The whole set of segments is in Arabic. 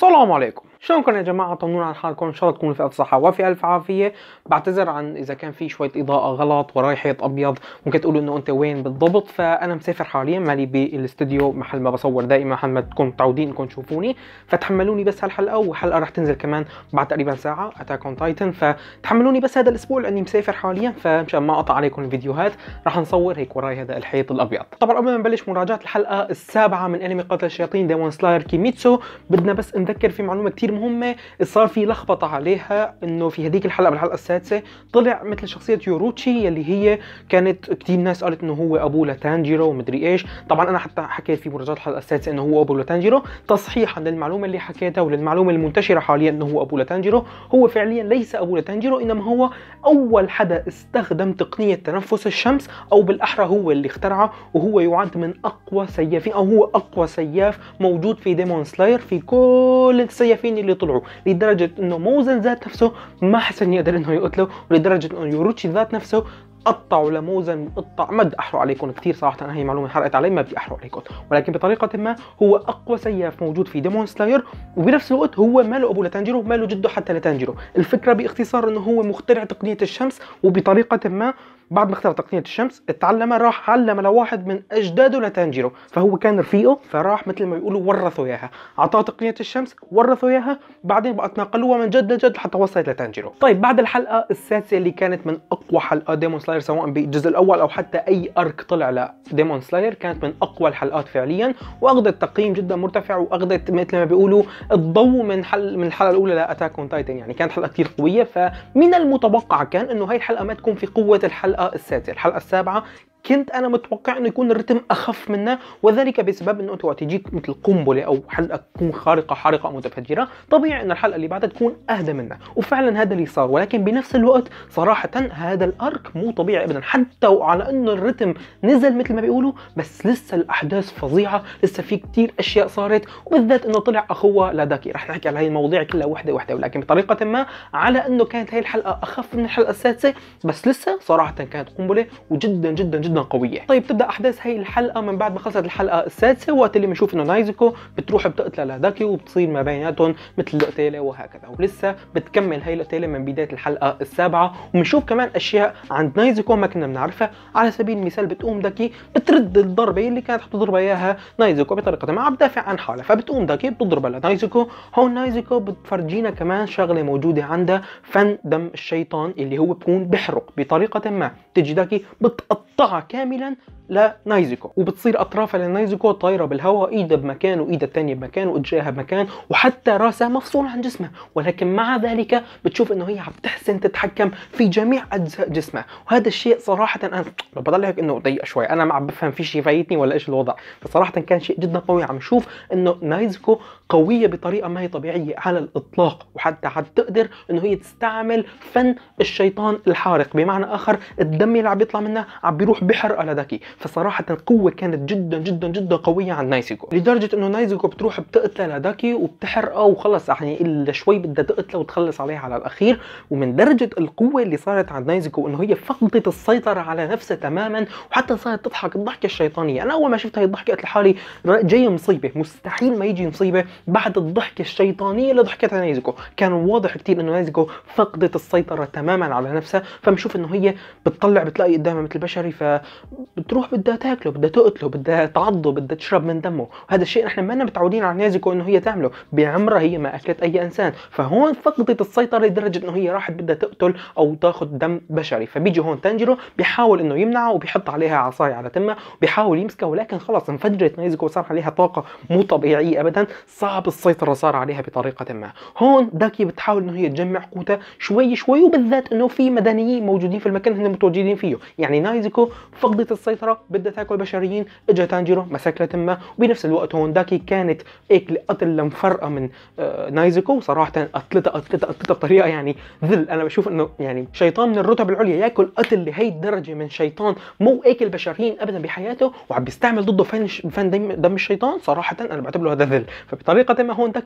Salam alaikum. شلونكم يا جماعه طمنونا على حالكم ان شاء الله تكونوا في الف صحه وفي الف عافيه بعتذر عن اذا كان في شويه اضاءه غلط وراي حيط ابيض ممكن تقولوا انه انت وين بالضبط فانا مسافر حاليا مالي بالاستديو محل ما بصور دائما محل ما تكونوا متعودين انكم تشوفوني فتحملوني بس هالحلقه وحلقه رح تنزل كمان بعد تقريبا ساعه اتاك اون تايتن فتحملوني بس هذا الاسبوع لاني مسافر حاليا فمشان ما اقطع عليكم الفيديوهات رح نصور هيك وراي هذا الحيط الابيض طبعا قبل ما نبلش مراجعه الحلقه السابعه من انمي قتل الشياطين ديمون سلاير كيميتسو بدنا بس نذكر في معلومه كثير هم صار في لخبطه عليها انه في هذيك الحلقه بالحلقه السادسه طلع مثل شخصيه يوروتشي يلي هي كانت كثير ناس قالت انه هو ابوه لتانجيرو ومدري ايش طبعا انا حتى حكيت في مراجعه الحلقه السادسه انه هو ابوه لتانجيرو تصحيحا للمعلومه اللي حكيتها وللمعلومه المنتشره حاليا انه هو ابوه لتانجيرو هو فعليا ليس ابوه لتانجيرو انما هو اول حدا استخدم تقنيه تنفس الشمس او بالاحرى هو اللي اخترعها وهو يعد من اقوى سيافين او هو اقوى سياف موجود في ديمون سلاير في كل السيافين اللي طلعوا لدرجه انه موزن ذات نفسه ما حسن يقدر انه يقتله ولدرجه انه يوروتشي ذات نفسه قطعوا لموزن قطع ما بدي احرق عليكم كثير صراحه انا هي معلومه حرقت علي ما بدي احرق عليكم ولكن بطريقه ما هو اقوى سياف موجود في ديمون سلاير وبنفس الوقت هو ما له ابو لتانجيرو ما له جده حتى لتانجيرو الفكره باختصار انه هو مخترع تقنيه الشمس وبطريقه ما بعد ما اختار تقنيه الشمس اتعلم راح علم لواحد من اجداده لتانجيرو فهو كان رفيقه فراح مثل ما يقولوا ورثوا اياها اعطاه تقنيه الشمس ورثوا اياها بعدين بقى تناقلوها من جد لجد حتى وصلت لتانجيرو طيب بعد الحلقه السادسه اللي كانت من اقوى حلقات ديمون سلاير سواء بالجزء الاول او حتى اي ارك طلع لديمون سلاير كانت من اقوى الحلقات فعليا واخذت تقييم جدا مرتفع واخذت مثل ما بيقولوا الضوء من حل من الحلقه الاولى لاتاك اون تايتن يعني كانت حلقه كثير قويه فمن المتوقع كان انه هاي الحلقه ما تكون في قوه الحلقه الحلقه السادسه الحلقه السابعه كنت انا متوقع انه يكون الرتم اخف منه وذلك بسبب انه انت وقت تجيك مثل قنبله او حلقه تكون خارقه حارقه او متفجره طبيعي ان الحلقه اللي بعدها تكون اهدى منها وفعلا هذا اللي صار ولكن بنفس الوقت صراحه هذا الارك مو طبيعي ابدا حتى وعلى انه الرتم نزل مثل ما بيقولوا بس لسه الاحداث فظيعه لسه في كتير اشياء صارت وبالذات انه طلع اخوها لاداكي رح نحكي على هاي المواضيع كلها وحده وحده ولكن بطريقه ما على انه كانت هاي الحلقه اخف من الحلقه السادسه بس لسه صراحه كانت قنبله وجدا جدا جدا جدا قويه طيب تبدا احداث هي الحلقه من بعد ما خلصت الحلقه السادسه وقت اللي بنشوف انه نايزكو بتروح بتقتل لاداكي وبتصير ما بيناتهم مثل القتاله وهكذا ولسه بتكمل هي القتاله من بدايه الحلقه السابعه وبنشوف كمان اشياء عند نايزكو ما كنا بنعرفها على سبيل المثال بتقوم داكي بترد الضربه اللي كانت حتضربها اياها نايزكو بطريقه ما عم بدافع عن حالها فبتقوم داكي بتضربها لنايزكو هون نايزكو بتفرجينا كمان شغله موجوده عندها فن دم الشيطان اللي هو بكون بحرق بطريقه ما بتجي داكي بتقطعها كاملا لنايزيكو وبتصير اطرافها لنايزيكو طايره بالهواء ايده بمكان وايده الثانيه بمكان واتجاهها بمكان وحتى راسها مفصول عن جسمه ولكن مع ذلك بتشوف انه هي عم تحسن تتحكم في جميع اجزاء جسمها وهذا الشيء صراحه انا بضل هيك انه ضيق شوي انا ما عم بفهم في شيء فايتني ولا ايش الوضع فصراحه كان شيء جدا قوي عم نشوف انه نايزكو قويه بطريقه ما هي طبيعيه على الاطلاق وحتى تقدر إنه هي تستعمل فن الشيطان الحارق بمعنى اخر الدم اللي عم بيطلع منها عم بيروح بحرقه لدكي فصراحه القوه كانت جدا جدا جدا قويه عند نايزيكو لدرجه انه نايزيكو بتروح بتقتل لدكي وبتحرقه وخلص يعني الا شوي بدها تقتله وتخلص عليها على الاخير ومن درجه القوه اللي صارت عند نايزيكو انه هي فقدت السيطره على نفسها تماما وحتى صارت تضحك الضحكه الشيطانيه انا اول ما شفت هي الضحكه قلت لحالي جاي مصيبه مستحيل ما يجي مصيبه بعد الضحكه الشيطانيه اللي ضحكتها نايزكو كان واضح كتير انه نايزكو فقدت السيطره تماما على نفسها فبنشوف انه هي بتطلع بتلاقي قدامها مثل بشري فبتروح بدها تاكله بدها تقتله بدها تعضه بدها تشرب من دمه وهذا الشيء نحن ما متعودين على نايزكو انه هي تعمله بعمرها هي ما اكلت اي انسان فهون فقدت السيطره لدرجه انه هي راحت بدها تقتل او تاخذ دم بشري فبيجي هون تنجرو بيحاول انه يمنعه وبيحط عليها عصايه على تمها بيحاول يمسكها ولكن خلص انفجرت نايزكو وصار عليها طاقه مو طبيعيه ابدا صعب السيطرة صار عليها بطريقة ما هون داكي بتحاول انه هي تجمع قوتها شوي شوي وبالذات انه في مدنيين موجودين في المكان هن متواجدين فيه يعني نايزكو فقدت السيطرة بدها تاكل بشريين اجا تانجيرو مسكلة ما وبنفس الوقت هون داكي كانت هيك قتل لمفرقة من آه، نايزكو صراحة قتلتها قتلتها قتلتها بطريقة يعني ذل انا بشوف انه يعني شيطان من الرتب العليا ياكل قتل لهي الدرجة من شيطان مو اكل بشريين ابدا بحياته وعم بيستعمل ضده فن فن دم, دم الشيطان صراحة انا بعتبره هذا ذل فبطريقة 壁カテマホンタ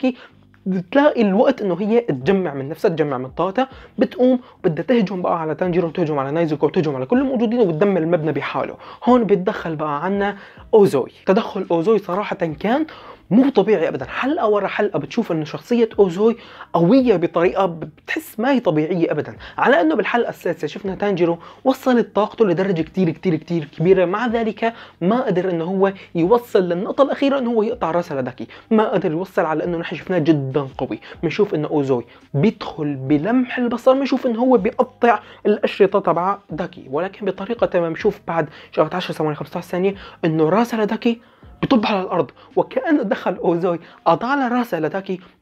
بتلاقي الوقت انه هي تجمع من نفسها تجمع من طاقتها بتقوم بدها تهجم بقى على تانجيرو وتهجم على نايزوكا وتهجم على كل الموجودين وبتدمر المبنى بحاله هون بيتدخل بقى عنا اوزوي تدخل اوزوي صراحه كان مو طبيعي ابدا حلقه ورا حلقه بتشوف انه شخصيه اوزوي قويه بطريقه بتحس ما هي طبيعيه ابدا على انه بالحلقه السادسه شفنا تانجيرو وصلت طاقته لدرجه كتير كتير كتير كبيره مع ذلك ما قدر انه هو يوصل للنقطه الاخيره انه هو يقطع راس لدكي ما قدر يوصل على انه نحن شفناه جدا قوي بنشوف ان اوزوي بيدخل بلمح البصر بنشوف ان هو بيقطع الاشرطه تبع داكي ولكن بطريقه تمام بنشوف بعد 10 ثواني 15 ثانيه انه راسل داكي بطب على الارض وكانه دخل اوزوي قطع على راس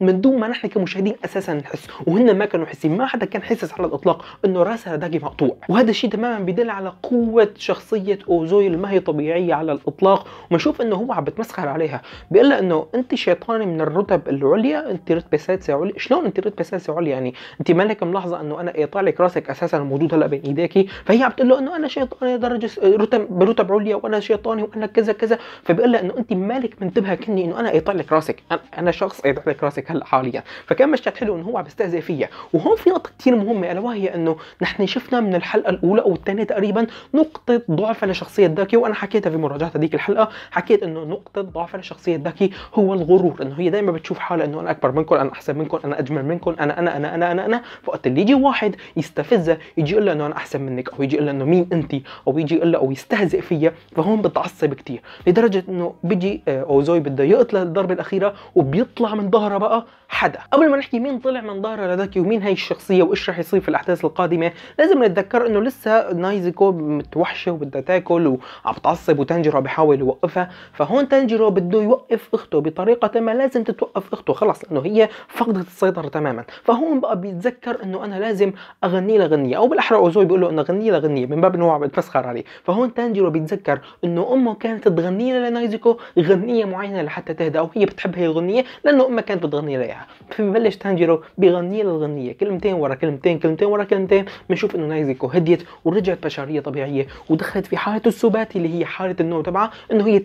من دون ما نحن كمشاهدين اساسا نحس وهن ما كانوا حاسين ما حدا كان حاسس على الاطلاق انه راس لاتاكي مقطوع وهذا الشيء تماما بيدل على قوه شخصيه اوزوي اللي ما هي طبيعيه على الاطلاق وبنشوف انه هو عم بتمسخر عليها بيقول لها انه انت شيطانه من الرتب العليا انت رتبه سادسه عليا شلون انت رتبه سادسه عليا يعني انت مالك ملاحظه انه انا قاطع لك راسك اساسا موجود هلا بين ايديك فهي عم تقول له انه انا شيطانه درجه رتب برتب عليا وانا شيطاني وانا كذا كذا فبيقول لها انه انت مالك منتبهه كني انه انا قاطع لك راسك انا شخص قاطع لك راسك هلا حاليا فكان مشهد حلو انه هو عم بيستهزئ فيا وهون في نقطه كثير مهمه الا وهي انه نحن شفنا من الحلقه الاولى او الثانيه تقريبا نقطه ضعف لشخصيه داكي وانا حكيتها في مراجعه هذيك الحلقه حكيت انه نقطه ضعف لشخصيه داكي هو الغرور انه هي دائما بتشوف حالها انه انا اكبر منكم انا احسن منكم انا اجمل منكم انا انا انا انا انا, أنا. فوقت اللي يجي واحد يستفزها يجي يقول لها انه انا احسن منك او يجي يقول انه مين انت او يجي يقول او يستهزئ فيها فهون بتعصب كثير لدرجه انه بيجي آه، اوزوي بده يقتل الضربه الاخيره وبيطلع من ظهره بقى حدا قبل ما نحكي مين طلع من ظهره لذكي ومين هي الشخصيه وايش رح يصير في الاحداث القادمه لازم نتذكر انه لسه نايزيكو متوحشه وبدها تاكل وعم تعصب وتانجيرو بيحاول يوقفها فهون تانجيرو بده يوقف اخته بطريقه ما لازم تتوقف اخته خلص لانه هي فقدت السيطره تماما فهون بقى بيتذكر انه انا لازم اغني لها غنيه او بالاحرى اوزوي بيقول له انه غني لها غنيه من باب انه عم عليه فهون تانجيرو بيتذكر انه امه كانت تغني لها لنايزيكو موسيقى غنيه معينه لحتى تهدى او هي بتحب هي الغنيه لانه امها كانت بتغني لها فبلش تانجيرو بغنيه للغنيه كلمتين ورا كلمتين كلمتين ورا كلمتين بنشوف انه نايزيكو هديت ورجعت بشريه طبيعيه ودخلت في حاله السبات اللي هي حاله النوم تبعها انه هي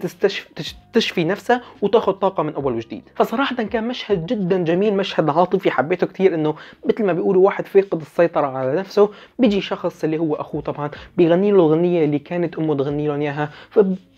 تشفي نفسها وتاخذ طاقه من اول وجديد فصراحه كان مشهد جدا جميل مشهد عاطفي حبيته كثير انه مثل ما بيقولوا واحد فاقد السيطره على نفسه بيجي شخص اللي هو اخوه طبعا بيغني له الغنيه اللي كانت امه تغني لهم اياها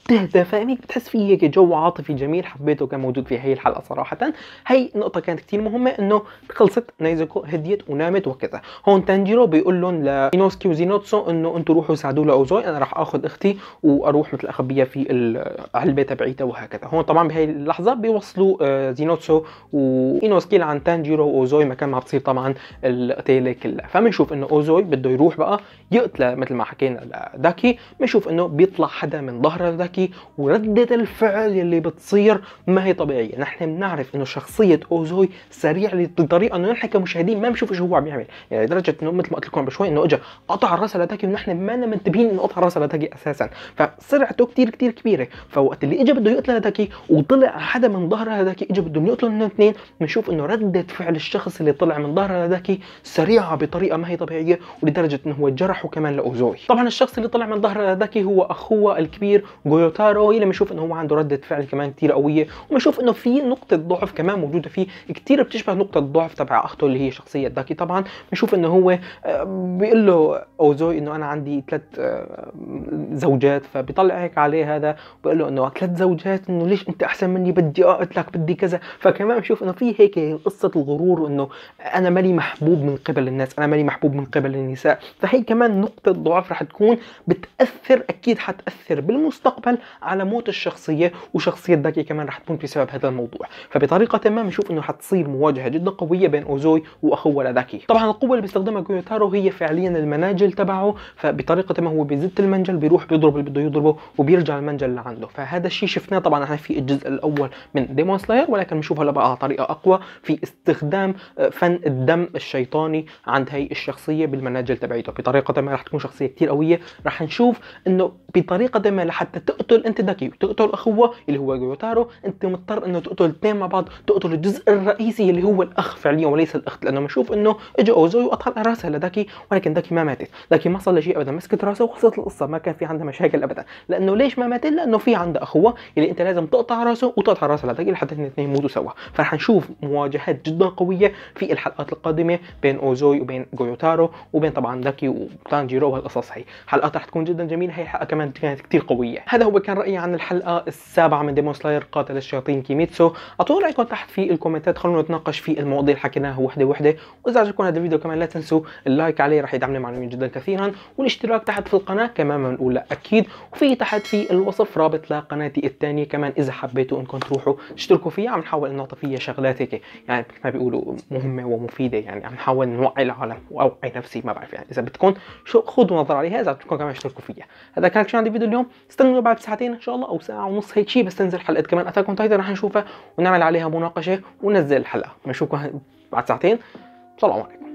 بتهدى فاهمك بتحس فيه جو عاطفي جميل حبيته كان موجود في هي الحلقه صراحه هي نقطه كانت كتير مهمه انه خلصت نايزوكو هديت ونامت وكذا هون تانجيرو بيقول لهم لإينوسكي وزينوتسو انه انتوا روحوا ساعدوا لاوزوي انا راح اخذ اختي واروح مثل اخبيها في العلبه تبعيتها وهكذا هون طبعا بهي اللحظه بيوصلوا آه، زينوتسو واينوسكي لعند تانجيرو واوزوي مكان ما بتصير طبعا القتيله كلها فبنشوف انه اوزوي بده يروح بقى يقتل مثل ما حكينا لداكي بنشوف انه بيطلع حدا من ظهر داكي الذكي وردة الفعل اللي بتصير ما هي طبيعية نحن بنعرف انه شخصية اوزوي سريع لطريقة انه نحن كمشاهدين ما بنشوف ايش هو عم يعمل يعني لدرجة انه مثل ما قلت لكم بشوي انه اجى قطع الراس تاكي ونحن ما منتبهين انه قطع على تاكي اساسا فسرعته كثير كثير كبيرة فوقت اللي اجى بده يقتل تاكي وطلع حدا من ظهر الاتاكي اجى بدهم يقتلوا من اثنين بنشوف انه ردة فعل الشخص اللي طلع من ظهر الاتاكي سريعة بطريقة ما هي طبيعية ولدرجة انه هو جرحه كمان لاوزوي طبعا الشخص اللي طلع من ظهر الاتاكي هو اخوه الكبير جوي ويوتارو لما يشوف ان هو عنده رده فعل كمان كتير قويه وما انه في نقطه ضعف كمان موجوده فيه كتير بتشبه نقطه ضعف تبع اخته اللي هي شخصيه داكي طبعا بنشوف انه هو آه، بيقول له اوزوي انه انا عندي ثلاث آه، زوجات فبيطلع هيك عليه هذا بيقول له انه ثلاث زوجات انه ليش انت احسن مني بدي اقتلك بدي كذا فكمان بشوف انه في هيك قصه الغرور انه انا مالي محبوب من قبل الناس انا مالي محبوب من قبل النساء فهي كمان نقطه ضعف رح تكون بتاثر اكيد حتاثر بالمستقبل العمل على موت الشخصيه وشخصيه باكي كمان رح تموت بسبب هذا الموضوع فبطريقه ما بنشوف انه حتصير مواجهه جدا قويه بين اوزوي واخوه لاذاكي طبعا القوه اللي بيستخدمها جويوتارو هي فعليا المناجل تبعه فبطريقه ما هو بيزت المنجل بيروح بيضرب اللي بده يضربه وبيرجع المنجل لعنده فهذا الشيء شفناه طبعا احنا في الجزء الاول من ديمون سلاير ولكن بنشوف هلا بقى على طريقه اقوى في استخدام آه، فن الدم الشيطاني عند هي الشخصيه بالمناجل تبعيته بطريقه ما رح تكون شخصيه كثير قويه رح نشوف انه بطريقه ما لحتى تقتل تقتل انت داكي تقتل اخوه اللي هو جوتارو انت مضطر انه تقتل الاثنين مع بعض تقتل الجزء الرئيسي اللي هو الاخ فعليا وليس الاخت لانه بنشوف انه اجا اوزوي وقطع راسها لداكي ولكن داكي ما ماتت داكي ما صار شيء ابدا مسكت راسه وخلصت القصه ما كان في عندها مشاكل ابدا لانه ليش ما ماتت لانه في عندها اخوه اللي انت لازم تقطع راسه وتقطع راسه لداكي لحتى الاثنين يموتوا سوا فرح نشوف مواجهات جدا قويه في الحلقات القادمه بين اوزوي وبين جويوتارو وبين طبعا داكي وتانجيرو وهالقصص هي حلقات رح تكون جدا جميله هي الحلقه كمان كانت كثير قويه هذا هذا هو كان رايي عن الحلقه السابعه من ديمون سلاير قاتل الشياطين كيميتسو اعطونا رايكم تحت في الكومنتات خلونا نتناقش في المواضيع اللي حكيناها وحده وحده واذا عجبكم هذا الفيديو كمان لا تنسوا اللايك عليه رح يدعمني معنويا جدا كثيرا والاشتراك تحت في القناه كمان ما بنقول لا اكيد وفي تحت في الوصف رابط لقناتي الثانيه كمان اذا حبيتوا انكم تروحوا تشتركوا فيها عم نحاول نعطي فيها شغلات هيك يعني ما بيقولوا مهمه ومفيده يعني عم نحاول نوعي العالم واوعي نفسي ما بعرف يعني اذا بدكم شو خذوا نظره عليها اذا بدكم كمان اشتركوا فيها هذا كان شو عندي فيديو اليوم استنوا بعد بعد ساعتين ان شاء الله او ساعه ونص شيء بس تنزل حلقه كمان اتاك اون تايتن رح نشوفها ونعمل عليها مناقشه وننزل الحلقه بنشوفكم بعد ساعتين سلام عليكم